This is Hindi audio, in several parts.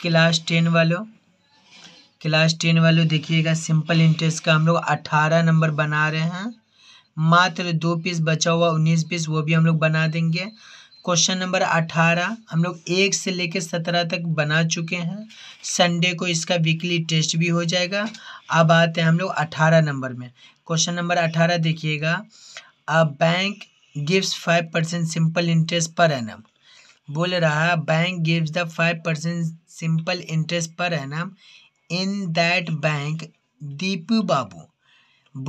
क्लास टेन वालों क्लास टेन वालों देखिएगा सिंपल इंटरेस्ट का हम लोग अट्ठारह नंबर बना रहे हैं मात्र दो पीस बचा हुआ उन्नीस पीस वो भी हम लोग बना देंगे क्वेश्चन नंबर अठारह हम लोग एक से लेकर सत्रह तक बना चुके हैं संडे को इसका वीकली टेस्ट भी हो जाएगा अब आते हैं हम लोग अठारह नंबर में क्वेश्चन नंबर अठारह देखिएगा a bank gives five percent simple interest per एनम बोल रहा है bank gives the five percent simple interest per है ना in that bank Deepu Babu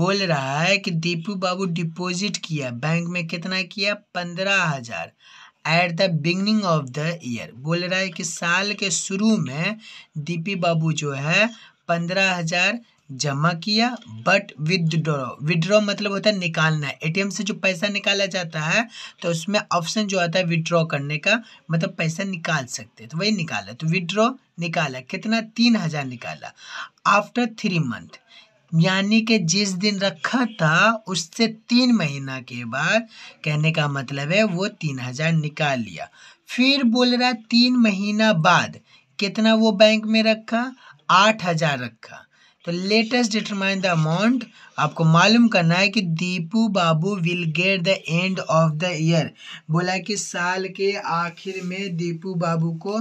बोल रहा है कि दीपू बाबू डिपॉजिट किया बैंक में कितना किया पंद्रह हजार at the beginning of the year बोल रहा है कि साल के शुरू में दीपी बाबू जो है पंद्रह हजार जमा किया बट विदड्रॉ विदड्रॉ मतलब होता है निकालना एटीएम से जो पैसा निकाला जाता है तो उसमें ऑप्शन जो आता है विदड्रॉ करने का मतलब पैसा निकाल सकते हैं तो वही निकाला तो विदड्रॉ निकाला कितना तीन हज़ार निकाला आफ्टर थ्री मंथ यानी कि जिस दिन रखा था उससे तीन महीना के बाद कहने का मतलब है वो तीन हज़ार निकाल लिया फिर बोल रहा तीन महीना बाद कितना वो बैंक में रखा आठ हज़ार रखा तो लेटेस्ट डिटरमाइन द अमाउंट आपको मालूम करना है कि Deepu Babu will get the end of the year बोला कि साल के आखिर में दीपू बाबू को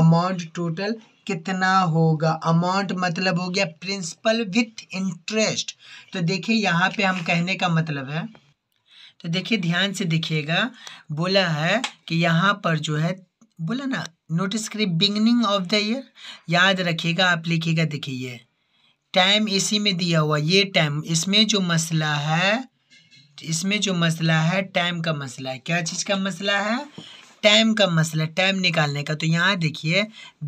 अमाउंट टोटल कितना होगा अमाउंट मतलब हो गया प्रिंसिपल विथ इंटरेस्ट तो देखिए यहाँ पे हम कहने का मतलब है तो देखिए ध्यान से देखिएगा बोला है कि यहाँ पर जो है बोला ना नोटिस करिए बिगनिंग ऑफ द ईयर याद रखिएगा आप लिखिएगा देखिए टाइम इसी में दिया हुआ ये टाइम इसमें जो मसला है इसमें जो मसला है टाइम का मसला है क्या चीज़ का मसला है टाइम का मसला टाइम निकालने का तो यहाँ देखिए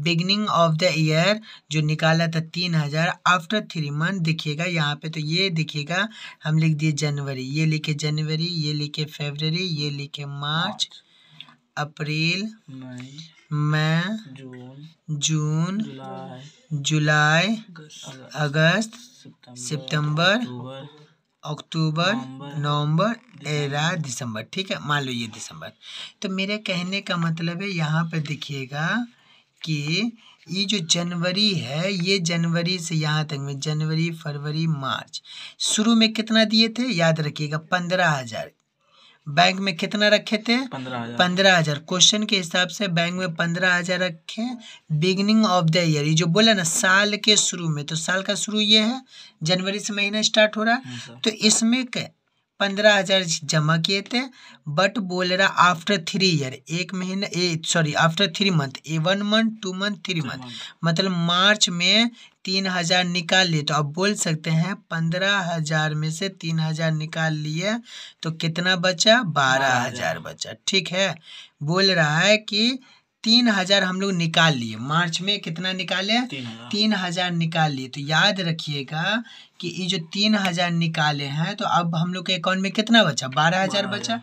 बिगनिंग ऑफ द ईयर जो निकाला था तीन हज़ार आफ्टर थ्री मंथ देखिएगा यहाँ पे तो ये देखिएगा हम लिख दिए जनवरी ये लिखे जनवरी ये लिखे फेबररी ये लिखे मार्च अप्रैल मई मैं जून जून जुलाई अगस्त सितंबर अक्टूबर नवंबर एरा दिसंबर ठीक है मान लो ये दिसंबर तो मेरे कहने का मतलब है यहाँ पर देखिएगा कि ये जो जनवरी है ये जनवरी से यहाँ तक में जनवरी फरवरी मार्च शुरू में कितना दिए थे याद रखिएगा पंद्रह हज़ार बैंक में कितना रखे थे पंद्रह हजार क्वेश्चन के हिसाब से बैंक में पंद्रह हजार रखे बिगनिंग ऑफ द ईयर ये जो बोला ना साल के शुरू में तो साल का शुरू ये है जनवरी से महीना स्टार्ट हो रहा हाँ तो इसमें पंद्रह हजार जमा किए थे बट बोल रहा आफ्टर थ्री ईयर एक महीना uh sorry after three month uh one month two month three month मतलब मार्च में तीन हज़ार निकाल लिए तो आप बोल सकते हैं पंद्रह हज़ार में से तीन हज़ार निकाल लिए तो कितना बचा बारह हज़ार बचा ठीक है बोल रहा है कि तीन हज़ार हम लोग निकाल लिए मार्च में कितना निकाले तीन हज़ार निकाल लिए तो याद रखिएगा कि ये जो तीन हज़ार निकाले हैं तो अब हम लोग के अकाउंट में कितना बचा बारह हज़ार बचा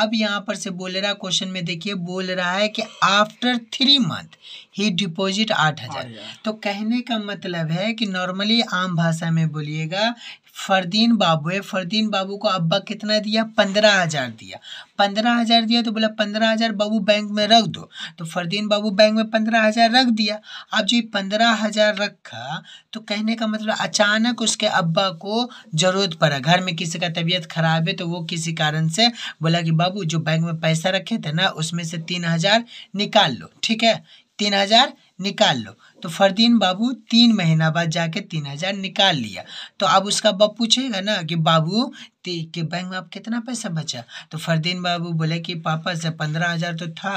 अब यहाँ पर से बोल रहा क्वेश्चन में देखिए बोल रहा है कि आफ्टर थ्री मंथ ही डिपॉजिट आठ हजार तो कहने का मतलब है कि नॉर्मली आम भाषा में बोलिएगा फरदीन बाबू है फरदीन बाबू को अब्बा कितना दिया पंद्रह हज़ार दिया पंद्रह हज़ार दिया तो बोला पंद्रह हज़ार बाबू बैंक में रख दो तो फरदीन बाबू बैंक में पंद्रह हज़ार रख दिया अब जो ये पंद्रह हज़ार रखा तो कहने का मतलब अचानक उसके अब्बा को ज़रूरत पड़ा घर में किसी का तबीयत ख़राब है तो वो किसी कारण से बोला कि बाबू जो बैंक में पैसा रखे थे ना उसमें से तीन हज़ार निकाल लो ठीक है तीन हज़ार निकाल लो तो फरदीन बाबू तीन महीना बाद जाके तीन हज़ार निकाल लिया तो अब उसका बाप पूछेगा ना कि बाबू कि बैंक में आप कितना पैसा बचा तो फरदीन बाबू बोले कि पापा से पंद्रह हज़ार तो था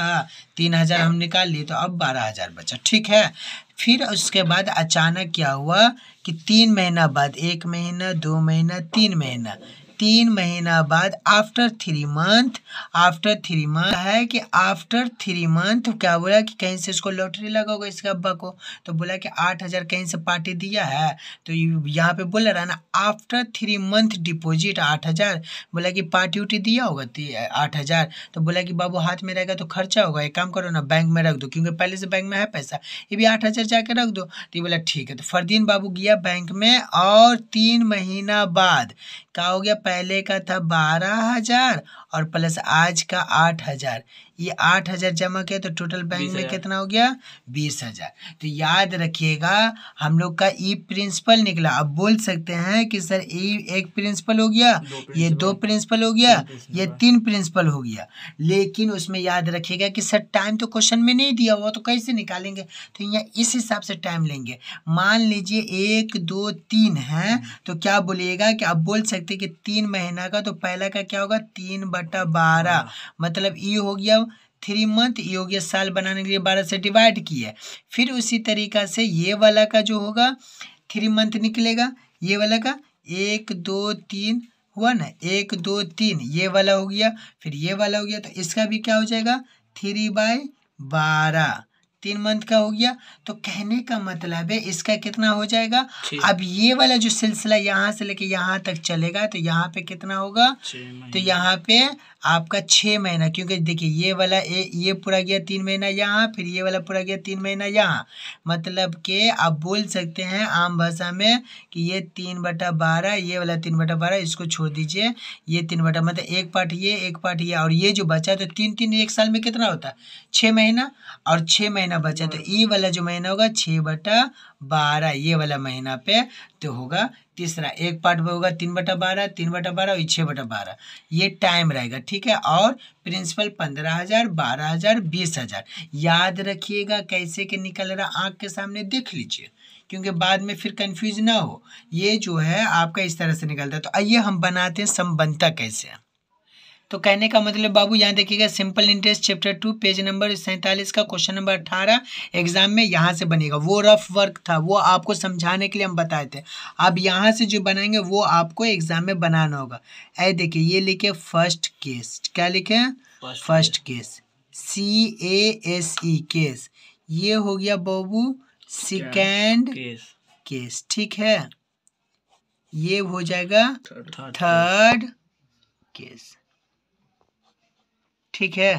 तीन हज़ार हम निकाल लिए तो अब बारह हज़ार बचा ठीक है फिर उसके बाद अचानक क्या हुआ कि तीन महीना बाद एक महीना दो महीना तीन महीना तीन महीना बाद after three month after three month है कि आफ्टर थ्री मंथ क्या बोला कि कहीं से इसको लॉटरी लगाओगे इसके अब्बा को तो बोला कि आठ हज़ार कहीं से पार्टी दिया है तो यहाँ पे बोला रहा ना आफ्टर थ्री मंथ डिपॉजिट आठ हज़ार बोला कि पार्टी उटी दिया होगा आठ हज़ार तो बोला कि बाबू हाथ में रहेगा तो खर्चा होगा एक काम करो ना बैंक में रख दो क्योंकि पहले से बैंक में है पैसा ये भी आठ हज़ार जाके रख दो तो ये बोला ठीक है तो फरदीन बाबू गया बैंक में और तीन महीना बाद का हो गया पहले का था बारह हजार और प्लस आज का आठ हज़ार ये आठ हज़ार जमा किया तो टोटल बैंक में कितना हो गया बीस हज़ार तो याद रखिएगा हम लोग का ई प्रिंसिपल निकला अब बोल सकते हैं कि सर ई एक प्रिंसिपल हो गया ये दो प्रिंसिपल हो गया ये तीन प्रिंसिपल हो गया लेकिन उसमें याद रखिएगा कि सर टाइम तो क्वेश्चन में नहीं दिया हुआ तो कैसे निकालेंगे तो यहाँ इस हिसाब से टाइम लेंगे मान लीजिए एक दो तीन है तो क्या बोलिएगा कि आप बोल सकते कि तीन महीना का तो पहला का क्या होगा तीन बटा बारह हाँ। मतलब ई हो गया थ्री मंथ ये हो गया साल बनाने के लिए बारह से डिवाइड किया फिर उसी तरीका से ये वाला का जो होगा थ्री मंथ निकलेगा ये वाला का एक दो तीन हुआ ना एक दो तीन ये वाला हो गया फिर ये वाला हो गया तो इसका भी क्या हो जाएगा थ्री बाय बारह तीन मंथ का हो गया तो कहने का मतलब है इसका कितना हो जाएगा अब ये वाला जो सिलसिला यहाँ से लेके यहाँ तक चलेगा तो यहाँ पे कितना होगा तो यहाँ पे आपका छः महीना क्योंकि देखिए ये वाला ए ये पूरा गया तीन महीना यहाँ फिर ये वाला पूरा गया तीन महीना यहाँ मतलब कि आप बोल सकते हैं आम भाषा में कि ये तीन बटा बारह ये वाला तीन बटा बारह इसको छोड़ दीजिए ये तीन बटा मतलब एक पार्ट ये एक पार्ट ये और ये जो बचा तो तीन तीन एक साल में कितना होता है छः महीना और छः महीना बचा तो हाँ। ई वाला जो महीना होगा छः बटा बारह ये वाला महीना पे तो होगा तीसरा एक पार्ट में होगा तीन बटा बारह तीन बटा बारह और छः बटा बारह ये टाइम रहेगा ठीक है और प्रिंसिपल पंद्रह हज़ार बारह हज़ार बीस हज़ार याद रखिएगा कैसे के निकल रहा आँख के सामने देख लीजिए क्योंकि बाद में फिर कन्फ्यूज ना हो ये जो है आपका इस तरह से निकलता है तो आइए हम बनाते हैं संबंधता कैसे है तो कहने का मतलब बाबू यहाँ देखिएगा simple interest chapter two page number सैंतालीस का क्वेश्चन नंबर अठारह एग्जाम में यहाँ से बनेगा वो रफ वर्क था वो आपको समझाने के लिए हम बताए थे अब यहाँ से जो बनाएंगे वो आपको एग्जाम में बनाना होगा ऐ देखिए ये लिखे फर्स्ट केस क्या लिखे first case C A S E case ये हो गया बाबू सिकेंड केस ठीक है ये हो जाएगा थर्ड केस ठीक है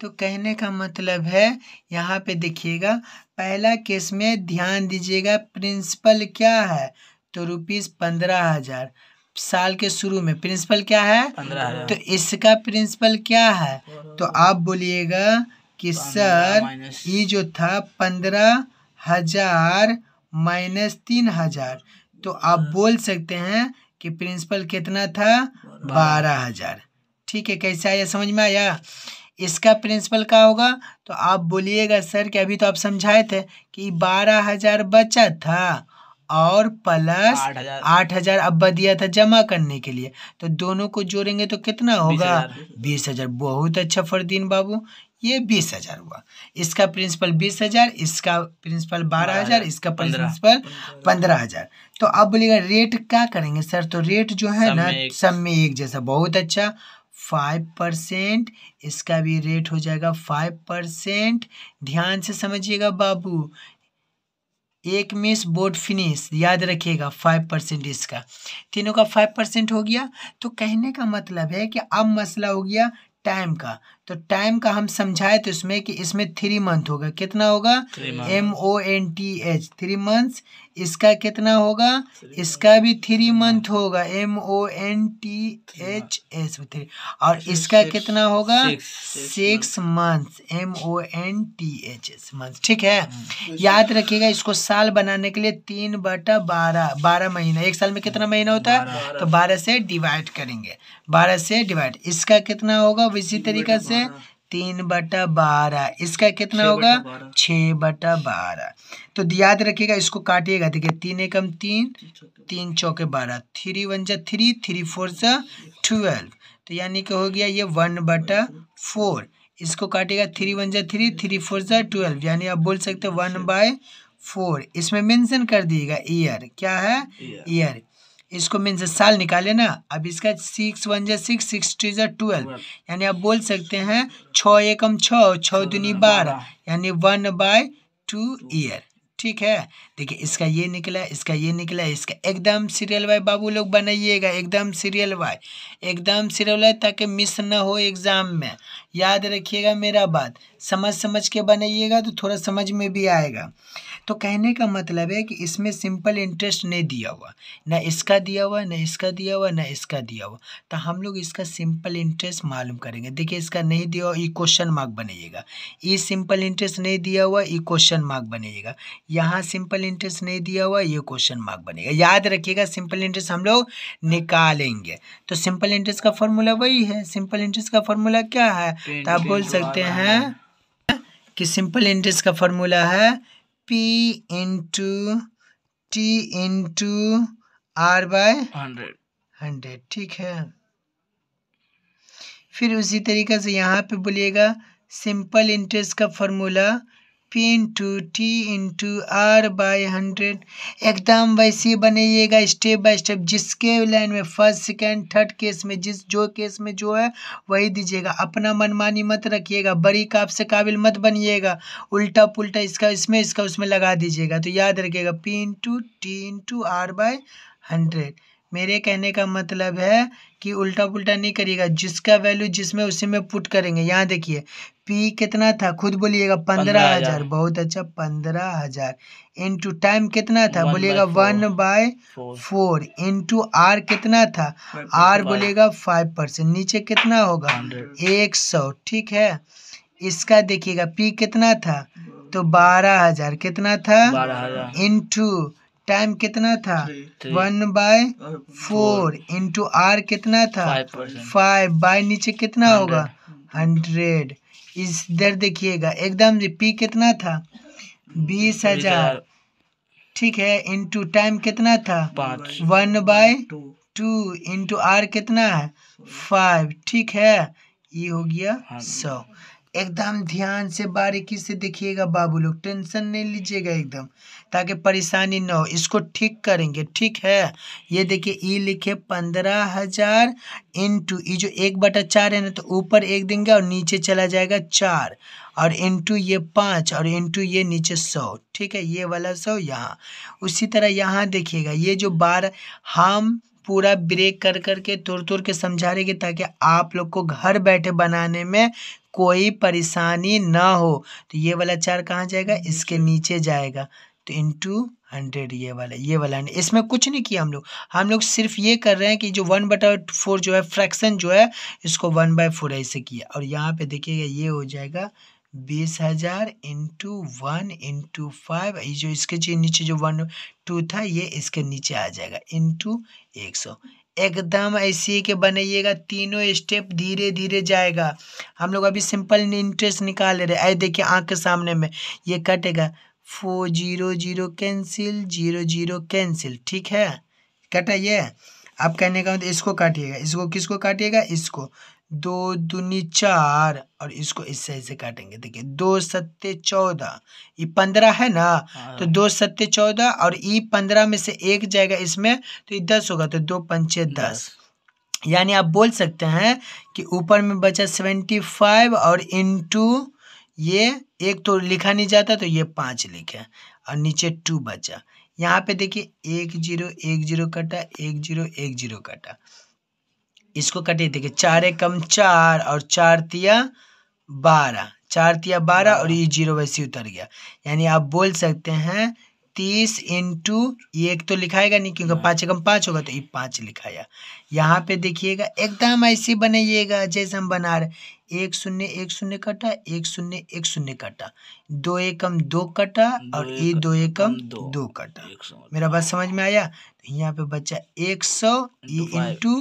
तो कहने का मतलब है यहाँ पे देखिएगा पहला केस में ध्यान दीजिएगा प्रिंसिपल क्या है तो रुपीज़ पंद्रह हज़ार साल के शुरू में प्रिंसिपल क्या है तो इसका प्रिंसिपल क्या है तो आप बोलिएगा कि सर ये जो था पंद्रह हजार माइनस तीन हजार तो आप हाँ। बोल सकते हैं कि प्रिंसिपल कितना था बारह हजार ठीक है कैसे आया समझ में आया इसका प्रिंसिपल क्या होगा तो आप बोलिएगा सर कि अभी तो आप समझाए थे कि बारह हजार बचा था और प्लस आठ हजार अब्बा दिया था जमा करने के लिए तो दोनों को जोड़ेंगे तो कितना होगा बीस हजार बहुत अच्छा फरदीन बाबू ये बीस हजार हुआ इसका प्रिंसिपल बीस हजार इसका प्रिंसिपल बारह हजार इसका प्रिंसिपल पंद्रह हजार तो आप बोलिएगा रेट क्या करेंगे सर तो रेट जो है ना सब में एक जैसा बहुत अच्छा फाइव परसेंट इसका भी रेट हो जाएगा फाइव परसेंट ध्यान से समझिएगा बाबू एक मिस बोर्ड फिनिश याद रखिएगा फाइव परसेंट इसका तीनों का फाइव परसेंट हो गया तो कहने का मतलब है कि अब मसला हो गया टाइम का तो टाइम का हम समझाए तो इसमें कि इसमें थ्री मंथ होगा कितना होगा M O N T H three month इसका कितना होगा इसका भी थ्री मंथ होगा M O N T H S three और इसका कितना होगा six month M O N T H S month ठीक है hmm. याद रखिएगा इसको साल बनाने के लिए तीन बटा बारह बारह महीना एक साल में कितना hmm. महीना होता है तो बारह से डिवाइड करेंगे बारह से डिवाइड इसका कितना होगा इसी तरीका से है तीन बटा बारह इसका कितना होगा छः बटा बारह तो याद रखिएगा इसको काटिएगा देखिए तीन एकम तीन तीन चौके बारह थ्री वन जा थ्री थ्री फोर जा ट्वेल्व तो यानी कि हो गया ये वन बटा फोर इसको काटेगा थ्री वन जा थ्री थ्री फोर जा ट्वेल्व यानी आप बोल सकते वन बाय फोर इसमें मेंशन कर दिएगा ईयर क्या है ईयर इसको मीन साल निकाले ना अब इसका सिक्स वन जै सिक्स सिक्स टू जै ट्वेल्व यानी आप बोल सकते हैं छ एकम छुनी छः दूनी बारह यानी वन बाय टू ईयर ठीक है देखिए इसका ये निकला इसका ये निकला इसका एकदम सीरियल वाई बाबू लोग बनाइएगा एकदम सीरियल वाई एकदम सीरियल वाई ताकि मिस ना हो एग्ज़ाम में याद रखिएगा मेरा बात समझ समझ के बनाइएगा तो थोड़ा समझ में भी आएगा तो कहने का मतलब है कि इसमें सिंपल इंटरेस्ट नहीं दिया हुआ ना इसका दिया हुआ ना इसका दिया हुआ ना इसका दिया हुआ तो हम लोग इसका सिंपल इंटरेस्ट मालूम करेंगे देखिए इसका नहीं दिया हुआ ई क्वेश्चन मार्क बनाइएगा ई सिंपल इंटरेस्ट नहीं दिया हुआ ई क्वेश्चन मार्क बनाइएगा यहाँ सिंपल इंटरेस्ट नहीं दिया हुआ ये क्वेश्चन मार्क बनेगा याद रखिएगा सिंपल इंटरेस्ट हम लोग निकालेंगे तो सिंपल इंटरेस्ट का फॉर्मूला वही है सिंपल इंटरेस्ट का फॉर्मूला क्या है तो आप बोल सकते हैं कि सिंपल इंटरेस्ट का फॉर्मूला है P into T into R by hundred hundred ठीक है फिर उसी तरीके से यहाँ पे बोलिएगा सिंपल इंटरेस्ट का formula P into T into R by hundred एकदम वैसे बनाइएगा स्टेप बाय स्टेप जिसके लाइन में फर्स्ट सेकेंड थर्ड केस में जिस जो केस में जो है वही दीजिएगा अपना मनमानी मत रखिएगा बड़ी काप से काबिल मत बनिएगा उल्टा पुल्टा इसका इसमें इसका उसमें लगा दीजिएगा तो याद रखिएगा P into T into R by hundred मेरे कहने का मतलब है कि उल्टा पुल्टा नहीं करिएगा जिसका वैल्यू जिसमें उसी में पुट करेंगे यहाँ देखिए पी कितना था खुद बोलिएगा पंद्रह हजार बहुत अच्छा पंद्रह हजार इंटू टाइम कितना था बोलिएगा one by four into R कितना था आर बोलिएगा फाइव परसेंट नीचे कितना होगा एक सौ ठीक है इसका देखिएगा पी कितना था तो बारह हजार कितना था इंटू टाइम कितना था one by four into R कितना था फाइव बाय नीचे कितना होगा हंड्रेड इस इधर देखिएगा एकदम जी पी कितना था बीस हजार ठीक है इंटू टाइम कितना था one by two into R कितना है फाइव ठीक है ये हो गया सौ एकदम ध्यान से बारीकी से देखिएगा बाबू लोग टेंशन नहीं लीजिएगा एकदम ताकि परेशानी ना हो इसको ठीक करेंगे ठीक है ये देखिए ई लिखे पंद्रह हजार इंटू ये जो एक बटा चार है ना तो ऊपर एक देंगे और नीचे चला जाएगा चार और इंटू ये पाँच और इंटू ये नीचे सौ ठीक है ये वाला सौ यहाँ उसी तरह यहाँ देखिएगा ये जो बारह हम पूरा ब्रेक कर कर के तुर तुर के समझा कि ताकि आप लोग को घर बैठे बनाने में कोई परेशानी ना हो तो ये वाला चार कहाँ जाएगा इसके नीचे जाएगा तो इन टू हंड्रेड ये वाला ये वाला इसमें कुछ नहीं किया हम लोग हम लोग सिर्फ ये कर रहे हैं कि जो वन बटा फोर जो है फ्रैक्शन जो है इसको वन बाय फोर ऐसे किया और यहाँ पे देखिएगा ये हो जाएगा बीस हज़ार इंटू वन इंटू फाइव ये जो इसके नीचे जो वन टू था ये इसके नीचे आ जाएगा इंटू एक सौ एकदम ऐसे के बनाइएगा तीनों स्टेप धीरे धीरे जाएगा हम लोग अभी सिंपल इंटरेस्ट निकाल रहे हैं देखिए आँख के सामने में ये कटेगा four zero zero cancel zero zero cancel ठीक है कटा ये आप कहने का मतलब इसको काटिएगा इसको किसको काटिएगा इसको दो दूनी चार और इसको इससे ऐसे काटेंगे देखिए दो सत्य चौदह ये पंद्रह है ना हाँ। तो दो सत्य चौदह और ये पंद्रह में से एक जाएगा इसमें तो ये दस होगा तो दो पंचे दस यानी आप बोल सकते हैं कि ऊपर में बचा सेवेंटी फाइव और इनटू ये एक तो लिखा नहीं जाता तो ये पाँच लिखे और नीचे टू बचा यहाँ पे देखिए एक जीरो एक जीरो कटा एक जीरो एक जीरो कटा इसको कटिए देखिए चार एक कम चार और चार तिया बारह चार तिया बारह और ये जीरो वैसे उतर गया यानी आप बोल सकते हैं तीस इंटू ये एक तो लिखाएगा नहीं क्योंकि हाँ। पाँच एकम पाँच होगा तो ये पाँच लिखाया यहाँ पे देखिएगा एकदम ऐसे बनाइएगा जैसे हम बना रहे एक शून्य एक शून्य कटा एक शून्य एक शून्य कटा दो एकम दो कटा और ये दो एकम दो, दो कटा मेरा बात समझ में आया तो यहाँ पे बच्चा एक सौ इंटू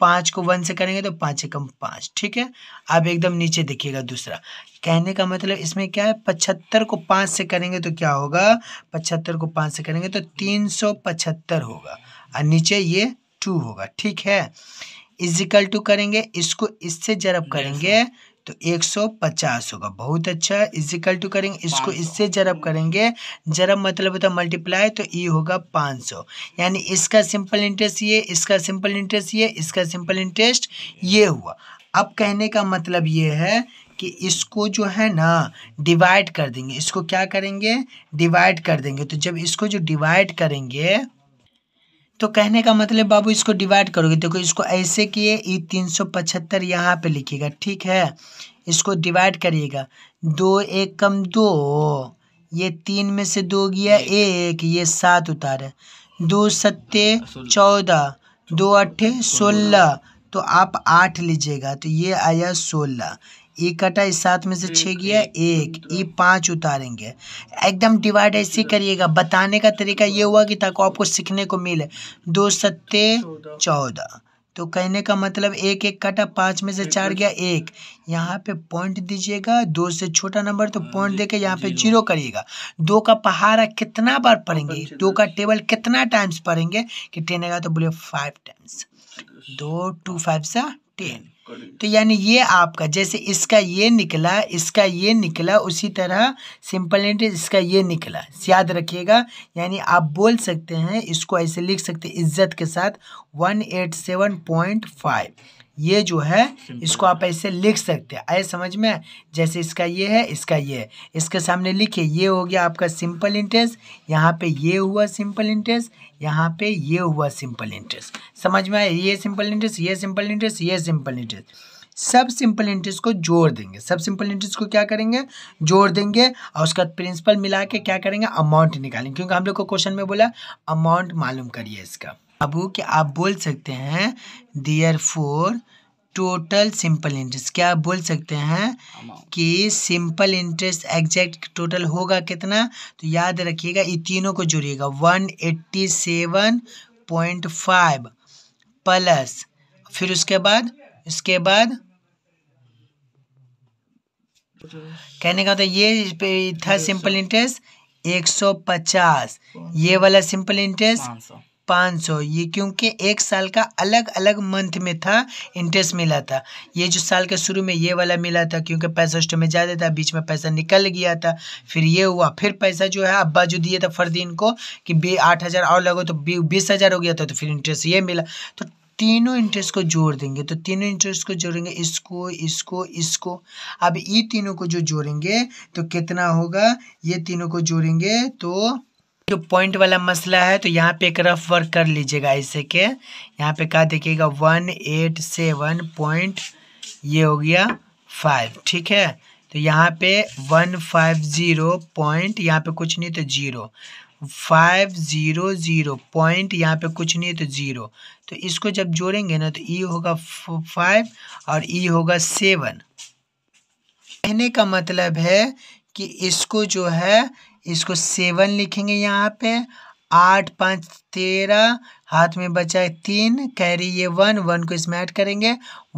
पाँच को वन से करेंगे तो पाँच एकम पाँच ठीक है अब एकदम नीचे देखिएगा दूसरा कहने का मतलब इसमें क्या है पचहत्तर को पाँच से करेंगे तो क्या होगा पचहत्तर को पाँच से करेंगे तो तीन सौ पचहत्तर होगा और नीचे ये टू होगा ठीक है इजिकल टू करेंगे इसको इससे जरब करेंगे तो 150 होगा बहुत अच्छा इजिकल टू करेंगे इसको इससे जरब करेंगे जरब मतलब होता है मल्टीप्लाई तो ई e होगा 500 यानी इसका सिंपल इंटरेस्ट ये इसका सिंपल इंटरेस्ट ये इसका सिंपल इंटरेस्ट ये हुआ अब कहने का मतलब ये है कि इसको जो है ना डिवाइड कर देंगे इसको क्या करेंगे डिवाइड कर देंगे तो जब इसको जो डिवाइड करेंगे तो कहने का मतलब बाबू इसको डिवाइड करोगे देखो इसको ऐसे किए ये तीन सौ पचहत्तर यहाँ पर लिखिएगा ठीक है इसको डिवाइड करिएगा दो एक कम दो ये तीन में से दो गया एक ये सात है दो सत्ते चौदह दो अट्ठे सोलह तो आप आठ लीजिएगा तो ये आया सोलह ई कटा इस सात में से छः गया हम्म, एक ई पाँच उतारेंगे एकदम डिवाइड ऐसे करिएगा बताने का तरीका ये हुआ कि ताको आपको सीखने को मिले दो सत्ते चौदह तो कहने का मतलब एक एक कटा पाँच में से चार गया एक यहाँ पे पॉइंट दीजिएगा दो से छोटा नंबर तो पॉइंट हम्म, देके यहाँ पे जीरो करिएगा दो का पहाड़ा कितना बार पढ़ेंगे दो का टेबल कितना टाइम्स पढ़ेंगे कि टेन आएगा तो बोले फाइव टाइम्स दो टू फाइव सा टेन तो यानी ये आपका जैसे इसका ये निकला इसका ये निकला उसी तरह सिंपल इंटरेज इसका ये निकला याद रखिएगा यानी आप बोल सकते हैं इसको ऐसे लिख सकते इज्जत के साथ one eight seven point five ये जो है इसको आप ऐसे लिख सकते हैं आए समझ में जैसे इसका ये है इसका ये इसके सामने लिखिए ये हो गया आपका सिंपल इंटरेस्ट यहाँ पे ये हुआ सिंपल इंटरेस्ट यहाँ पे ये हुआ सिंपल इंटरेस्ट समझ में आए ये सिंपल इंटरेस्ट ये सिंपल इंटरेस्ट ये सिंपल इंटरेस्ट सब सिंपल इंटरेस्ट को जोड़ देंगे सब सिंपल इंटरेस्ट को क्या करेंगे जोड़ देंगे और उसका प्रिंसिपल मिला के क्या करेंगे अमाउंट निकालेंगे क्योंकि हम लोग को क्वेश्चन में बोला अमाउंट मालूम करिए इसका अब क्या आप बोल सकते हैं therefore total simple interest क्या आप बोल सकते हैं कि सिंपल इंटरेस्ट एग्जैक्ट टोटल होगा कितना तो याद रखिएगा ये तीनों को जोड़िएगा one eighty seven point five plus फिर उसके बाद इसके बाद कहने का तो ये था सिंपल इंटरेस्ट एक सौ पचास ये वाला सिंपल इंटरेस्ट पाँच सौ ये क्योंकि एक साल का अलग अलग मंथ में था इंटरेस्ट मिला था ये जो साल के शुरू में ये वाला मिला था क्योंकि पैसा उस में ज़्यादा था बीच में पैसा निकल गया था फिर ये हुआ फिर पैसा जो है अब्बा जो दिए था फरदीन को कि बी आठ हज़ार और लगो तो बीस हज़ार हो गया था तो फिर इंटरेस्ट ये मिला तो तीनों इंटरेस्ट को जोड़ देंगे तो तीनों इंटरेस्ट को जोड़ेंगे इसको इसको इसको अब ये तीनों को जो जोड़ेंगे तो कितना होगा ये तीनों को जोड़ेंगे तो जो पॉइंट वाला मसला है तो यहाँ पे एक रफ वर्क कर लीजिएगा इसे के यहाँ पे कहा देखिएगा वन एट सेवन पॉइंट ये हो गया फाइव ठीक है तो यहाँ पे वन फाइव ज़ीरो पॉइंट यहाँ पे कुछ नहीं तो zero five zero zero point यहाँ पे कुछ नहीं तो ज़ीरो तो इसको जब जोड़ेंगे ना तो ई e होगा फाइव और ई e होगा सेवन कहने का मतलब है कि इसको जो है इसको सेवन लिखेंगे यहाँ पे आठ पाँच तेरह हाथ में बचा है तीन कैरी ये वन वन को इसमें ऐड करेंगे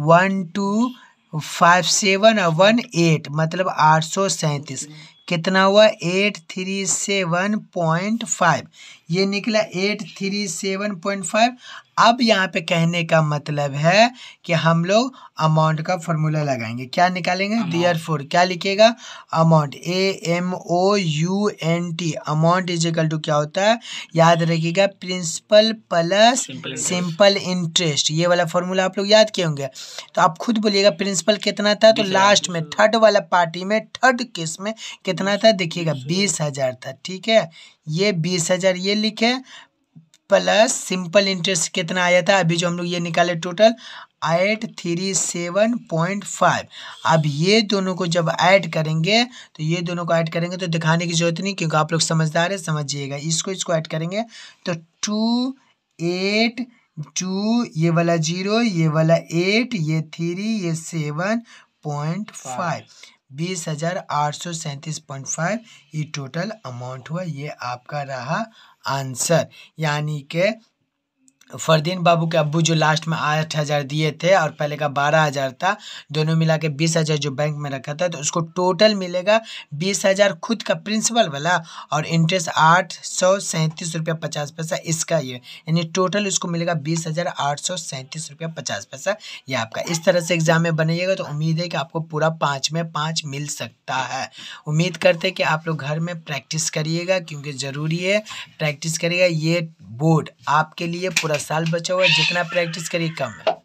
वन टू फाइव सेवन और वन एट मतलब आठ सौ सैंतीस कितना हुआ eight three seven point five ये निकला eight three seven point five अब यहाँ पे कहने का मतलब है कि हम लोग अमाउंट का फॉर्मूला लगाएंगे क्या निकालेंगे डियर फोर क्या लिखेगा amount A M O U N T amount is equal to क्या होता है याद रखिएगा प्रिंसिपल प्लस सिंपल इंटरेस्ट ये वाला फॉर्मूला आप लोग याद किए होंगे तो आप खुद बोलिएगा प्रिंसिपल कितना था तो लास्ट में थर्ड वाला पार्टी में थर्ड केस में कितना था देखिएगा बीस हजार था ठीक है ये बीस हजार ये लिखे प्लस सिंपल इंटरेस्ट कितना आया था अभी जो हम लोग ये निकाले total eight three seven point five अब ये दोनों को जब ऐड करेंगे तो ये दोनों को ऐड करेंगे तो दिखाने की जरूरत नहीं क्योंकि आप लोग समझदार है समझिएगा इसको इसको ऐड करेंगे तो टू एट टू ये वाला जीरो ये वाला एट ये थ्री ये सेवन पॉइंट फाइव बीस हज़ार आठ सौ सैंतीस पॉइंट फाइव ये टोटल अमाउंट हुआ ये आपका रहा आंसर यानी कि फरदीन बाबू के अब्बू जो लास्ट में आठ हज़ार दिए थे और पहले का बारह हज़ार था दोनों मिला के बीस हज़ार जो बैंक में रखा था तो उसको टोटल मिलेगा बीस हज़ार खुद का प्रिंसिपल वाला और इंटरेस्ट आठ सौ सैंतीस रुपया पचास पैसा इसका ये यानी टोटल उसको मिलेगा बीस हज़ार आठ सौ सैंतीस रुपया पचास पैसा ये आपका इस तरह से एग्ज़ाम में बनाइएगा तो उम्मीद है कि आपको पूरा पाँच में पाँच मिल सकता है उम्मीद करते हैं कि आप लोग घर में प्रैक्टिस करिएगा क्योंकि ज़रूरी है प्रैक्टिस करिएगा ये बोर्ड आपके लिए पूरा साल बचा हुआ है जितना प्रैक्टिस करिए कम है